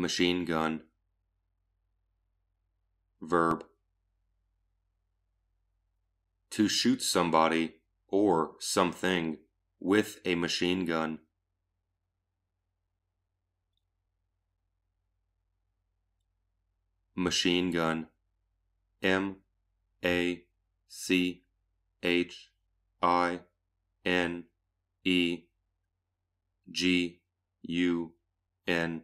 machine gun verb to shoot somebody or something with a machine gun machine gun M A C H I N E G U N